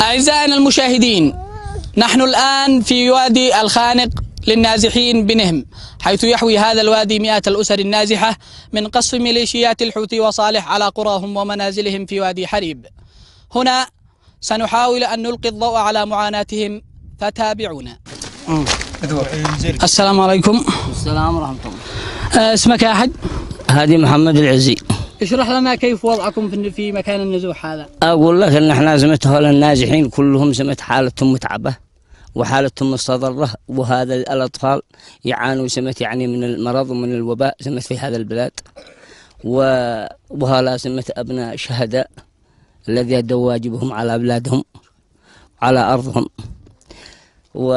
أعزائنا المشاهدين نحن الآن في وادي الخانق للنازحين بنهم حيث يحوي هذا الوادي مئات الأسر النازحة من قصف ميليشيات الحوثي وصالح على قراهم ومنازلهم في وادي حريب هنا سنحاول أن نلقي الضوء على معاناتهم فتابعونا أمم، السلام عليكم السلام ورحمة الله آه، اسمك أحد؟ هادي محمد العزي اشرح لنا كيف وضعكم في مكان النزوح هذا أقول لك أن احنا هؤلاء النازحين كلهم زمت حالتهم متعبة وحالتهم مستضرة وهذا الأطفال يعانوا زمت يعني من المرض ومن الوباء زمت في هذا البلاد و وهلا زمت أبناء شهداء الذي أدوا واجبهم على بلادهم على أرضهم و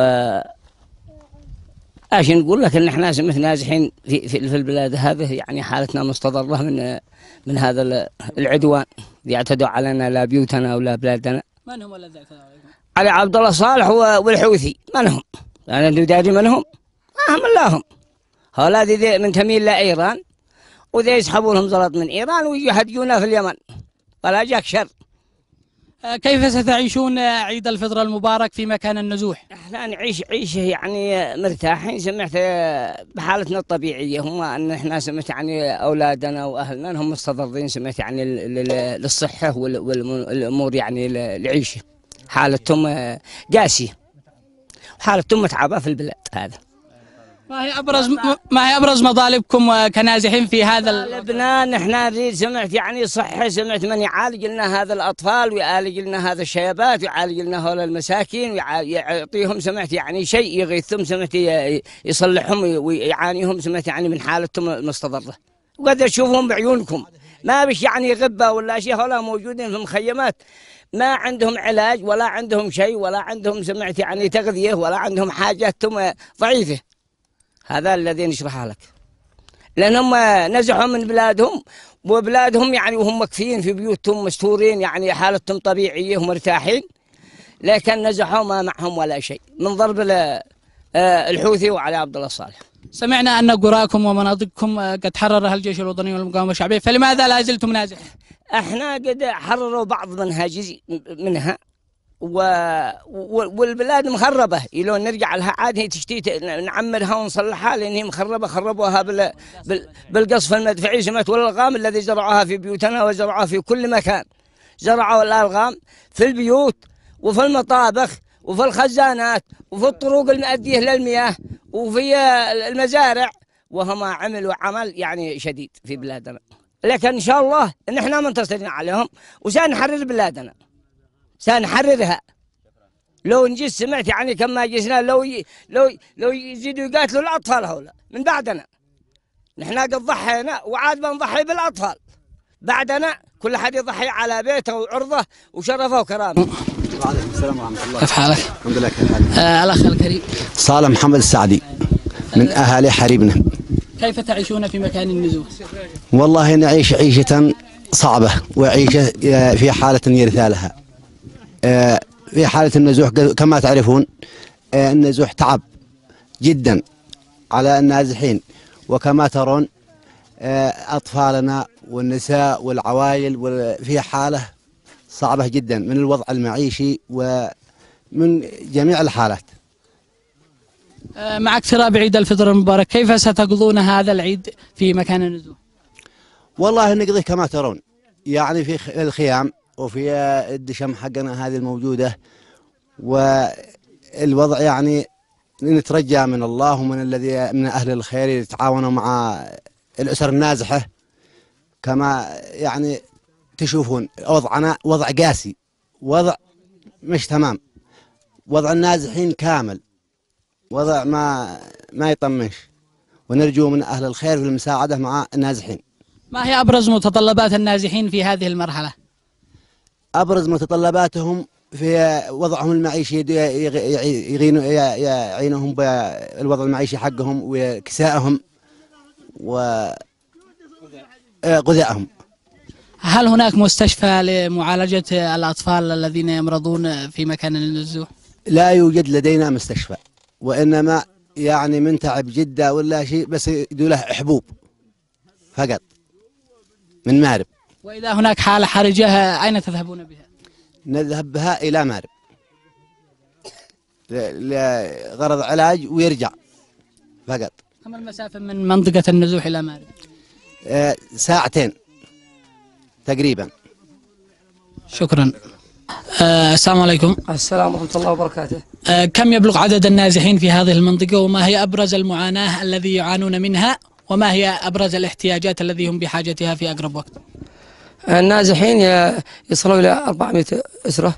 ايش نقول لك ان احنا نازحين في, في, في البلاد هذه يعني حالتنا مستضره من من هذا العدوان يعتدوا علينا لا بيوتنا ولا بلادنا من هم الذين اعتدوا عليكم؟ علي عبد الله صالح والحوثي من هم؟ يعني انا دودادي من هم؟ ما هم الا هم هؤلاء منتمين من تميل لايران وذي يسحبوا لهم زلط من ايران ويجي يهديونا في اليمن ولا جاك شر كيف ستعيشون عيد الفطر المبارك في مكان النزوح؟ احنا نعيش عيشه يعني مرتاحين سمعت بحالتنا الطبيعيه هم ان احنا سمعت يعني اولادنا واهلنا هم مستضرين سمعت يعني للصحه والامور يعني العيشه حالتهم قاسيه حالتهم متعبه في البلاد هذا ما هي ابرز ما هي ابرز مطالبكم كنازحين في هذا لبنان احنا نريد سمعت يعني صحه سمعت من يعالج لنا هذا الاطفال ويعالج لنا هذا الشيبات ويعالج لنا هؤلاء المساكين ويعطيهم سمعت يعني شيء يغيثهم سمعت يصلحهم ويعانيهم سمعت يعني من حالتهم المستضره وقد تشوفهم بعيونكم ما بش يعني غبه ولا شيء هؤلاء موجودين في المخيمات ما عندهم علاج ولا عندهم شيء ولا عندهم سمعت يعني تغذيه ولا عندهم حاجاتهم ضعيفه هذا الذي نشرحه لك لأن هم نزحوا من بلادهم وبلادهم يعني وهم مكفيين في بيوتهم مستورين يعني حالتهم طبيعية ومرتاحين لكن نزحوا ما معهم ولا شيء من ضرب آه، الحوثي وعلى عبد الله صالح سمعنا أن قراكم ومناطقكم قد حررها الجيش الوطني والمقاومة الشعبية فلماذا لا زلتم نازحين؟ احنا قد حرروا بعض منها جزء منها و... و... والبلاد مخربه لو نرجع لها عاد هي تشتيت نعمرها ونصلحها لان هي مخربه خربوها بال... بال... بالقصف المدفعي سمعت والالغام الذي زرعوها في بيوتنا وزرعوها في كل مكان زرعوا الالغام في البيوت وفي المطابخ وفي الخزانات وفي الطرق المؤديه للمياه وفي المزارع وهما عملوا عمل يعني شديد في بلادنا لكن ان شاء الله ان احنا منتصرين عليهم وسنحرر بلادنا سنحررها لو نجي سمعت يعني كما جسنا لو ي... لو ي... لو يزيدوا يقاتلوا الاطفال هؤلاء من بعدنا نحن قد ضحينا وعاد بنضحي بالاطفال بعدنا كل حد يضحي على بيته وعرضه وشرفه وكرامه وعليكم السلام ورحمه الله كيف حالك؟ الحمد لله كيف حالك؟ آه الاخ الكريم صالح محمد السعدي من اهالي حريبنا كيف تعيشون في مكان النزوح؟ والله نعيش عيشه صعبه وعيشه آه، في حاله يرثى لها في حالة النزوح كما تعرفون آه، النزوح تعب جدا على النازحين وكما ترون آه، أطفالنا والنساء والعوائل في حالة صعبة جدا من الوضع المعيشي ومن جميع الحالات آه، معك اقتراب عيد الفطر المبارك كيف ستقضون هذا العيد في مكان النزوح والله نقضيه كما ترون يعني في الخيام وفي الدشم حقنا هذه الموجودة والوضع يعني نترجى من الله ومن الذي من أهل الخير يتعاونوا مع الأسر النازحة كما يعني تشوفون وضعنا وضع قاسي وضع مش تمام وضع النازحين كامل وضع ما ما يطمش ونرجو من أهل الخير في المساعدة مع النازحين ما هي أبرز متطلبات النازحين في هذه المرحلة؟ ابرز متطلباتهم في وضعهم المعيشي يعينهم بالوضع المعيشي حقهم وكسائهم وغذائهم هل هناك مستشفى لمعالجة الأطفال الذين يمرضون في مكان النزوح؟ لا يوجد لدينا مستشفى وإنما يعني من تعب جدة ولا شيء بس يدوا له حبوب فقط من مارب وإذا هناك حالة حرجة أين تذهبون بها؟ نذهب بها إلى مارب لغرض علاج ويرجع فقط كم المسافة من منطقة النزوح إلى مارب؟ آه، ساعتين تقريبا شكرا آه السلام عليكم السلام ورحمة الله وبركاته آه كم يبلغ عدد النازحين في هذه المنطقة وما هي أبرز المعاناة الذي يعانون منها وما هي أبرز الاحتياجات الذي هم بحاجتها في أقرب وقت النازحين يصلوا إلى 400 أسرة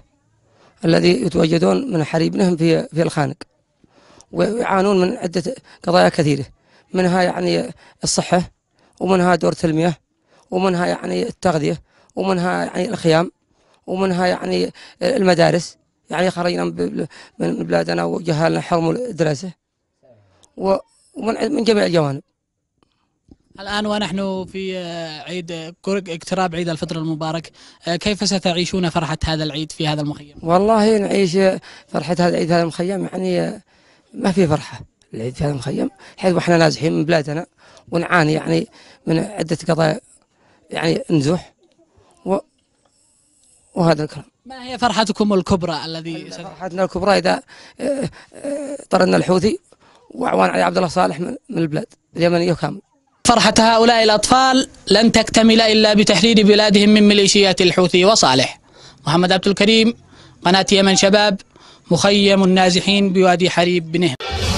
الذي يتواجدون من حريبهم في في الخانق ويعانون من عدة قضايا كثيرة منها يعني الصحة ومنها دورة المياه ومنها يعني التغذية ومنها يعني الخيام ومنها يعني المدارس يعني خرجنا من بلادنا وجهالنا حرموا الدراسة ومن من جميع الجوانب الآن ونحن في آه، عيد اقتراب عيد الفطر المبارك آه، كيف ستعيشون فرحة هذا العيد في هذا المخيم؟ والله نعيش فرحة هذا العيد هذا المخيم يعني آه، ما في فرحة العيد في هذا المخيم حيث وإحنا نازحين من بلادنا ونعاني يعني من عدة قضايا يعني نزوح و وهذا الكلام ما هي فرحتكم الكبرى الذي فرحتنا الكبرى إذا طردنا الحوثي وعوان علي عبد الله صالح من البلاد اليمنية كامل فرحة هؤلاء الأطفال لن تكتمل إلا بتحرير بلادهم من ميليشيات الحوثي وصالح محمد عبد الكريم قناة يمن شباب مخيم النازحين بوادي حريب بنهم